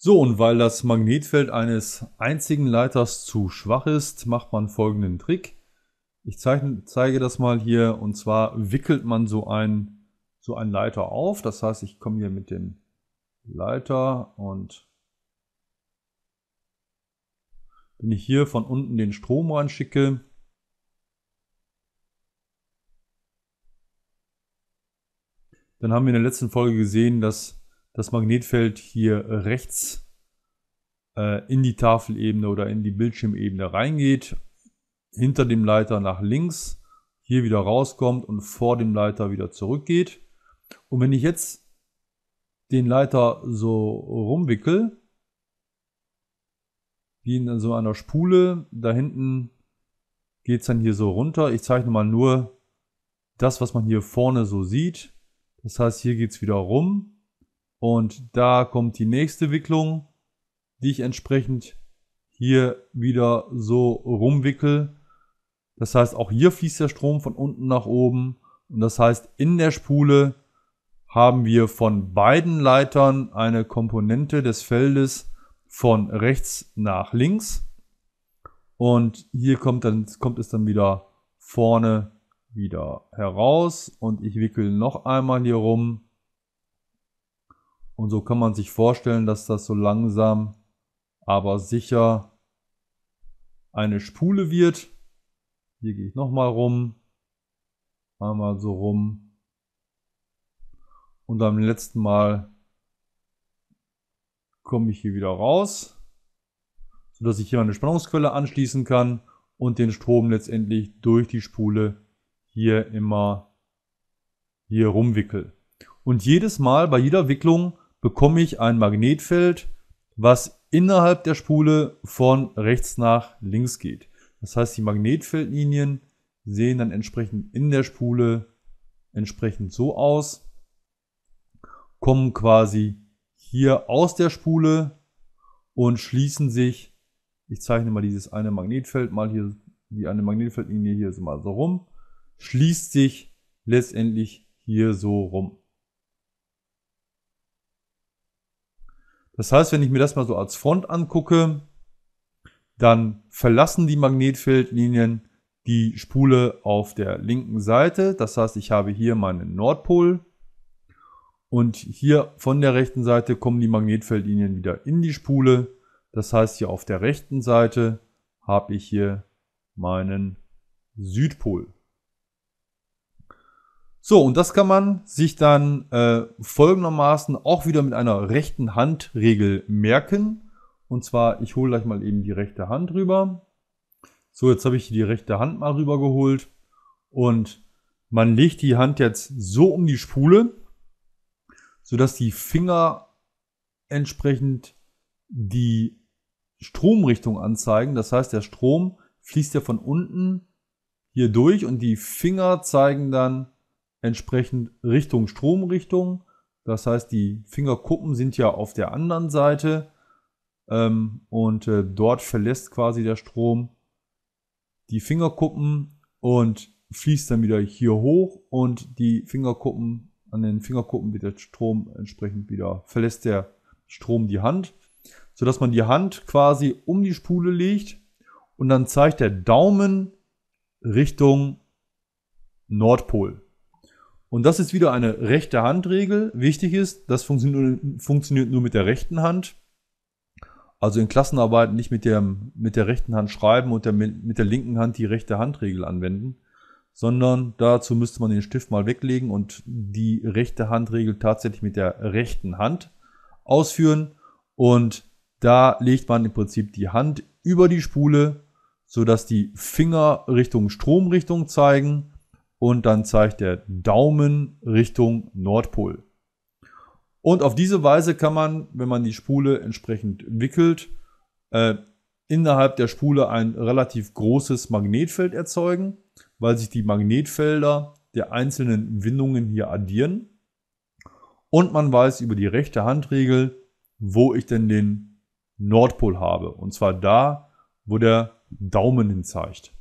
So, und weil das Magnetfeld eines einzigen Leiters zu schwach ist, macht man folgenden Trick. Ich zeichne, zeige das mal hier und zwar wickelt man so einen, so einen Leiter auf. Das heißt, ich komme hier mit dem Leiter und wenn ich hier von unten den Strom reinschicke, dann haben wir in der letzten Folge gesehen, dass das Magnetfeld hier rechts äh, in die Tafelebene oder in die Bildschirmebene reingeht, hinter dem Leiter nach links, hier wieder rauskommt und vor dem Leiter wieder zurückgeht. Und wenn ich jetzt den Leiter so rumwickel, wie in so einer Spule, da hinten geht es dann hier so runter. Ich zeichne mal nur das, was man hier vorne so sieht. Das heißt, hier geht es wieder rum und da kommt die nächste Wicklung, die ich entsprechend hier wieder so rumwickel. Das heißt, auch hier fließt der Strom von unten nach oben. Und das heißt, in der Spule haben wir von beiden Leitern eine Komponente des Feldes von rechts nach links. Und hier kommt, dann, kommt es dann wieder vorne wieder heraus. Und ich wickel noch einmal hier rum und so kann man sich vorstellen, dass das so langsam, aber sicher eine Spule wird. Hier gehe ich nochmal rum. Einmal so rum. Und beim letzten Mal komme ich hier wieder raus, sodass ich hier meine Spannungsquelle anschließen kann und den Strom letztendlich durch die Spule hier immer hier rumwickel. Und jedes Mal bei jeder Wicklung bekomme ich ein Magnetfeld, was innerhalb der Spule von rechts nach links geht. Das heißt, die Magnetfeldlinien sehen dann entsprechend in der Spule entsprechend so aus, kommen quasi hier aus der Spule und schließen sich. Ich zeichne mal dieses eine Magnetfeld mal hier, die eine Magnetfeldlinie hier so mal so rum, schließt sich letztendlich hier so rum. Das heißt, wenn ich mir das mal so als Front angucke, dann verlassen die Magnetfeldlinien die Spule auf der linken Seite. Das heißt, ich habe hier meinen Nordpol und hier von der rechten Seite kommen die Magnetfeldlinien wieder in die Spule. Das heißt, hier auf der rechten Seite habe ich hier meinen Südpol. So, und das kann man sich dann äh, folgendermaßen auch wieder mit einer rechten Handregel merken. Und zwar, ich hole gleich mal eben die rechte Hand rüber. So, jetzt habe ich die rechte Hand mal rüber geholt. Und man legt die Hand jetzt so um die Spule, sodass die Finger entsprechend die Stromrichtung anzeigen. Das heißt, der Strom fließt ja von unten hier durch und die Finger zeigen dann entsprechend Richtung Stromrichtung. Das heißt, die Fingerkuppen sind ja auf der anderen Seite ähm, und äh, dort verlässt quasi der Strom die Fingerkuppen und fließt dann wieder hier hoch und die Fingerkuppen, an den Fingerkuppen wird der Strom entsprechend wieder, verlässt der Strom die Hand, sodass man die Hand quasi um die Spule legt und dann zeigt der Daumen Richtung Nordpol. Und das ist wieder eine rechte Handregel. Wichtig ist, das funktioniert nur, mit der rechten Hand. Also in Klassenarbeiten nicht mit der, mit der rechten Hand schreiben und der, mit der linken Hand die rechte Handregel anwenden, sondern dazu müsste man den Stift mal weglegen und die rechte Handregel tatsächlich mit der rechten Hand ausführen. Und da legt man im Prinzip die Hand über die Spule, sodass die Finger Richtung Stromrichtung zeigen und dann zeigt der Daumen Richtung Nordpol. Und auf diese Weise kann man, wenn man die Spule entsprechend wickelt, äh, innerhalb der Spule ein relativ großes Magnetfeld erzeugen, weil sich die Magnetfelder der einzelnen Windungen hier addieren. Und man weiß über die rechte Handregel, wo ich denn den Nordpol habe. Und zwar da, wo der Daumen hin zeigt.